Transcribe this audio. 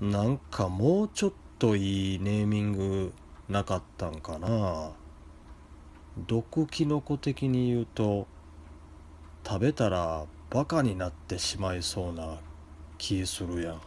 なんかもうちょっといいネーミングなかったんかな毒キノコ的に言うと食べたらバカになってしまいそうな気するやん。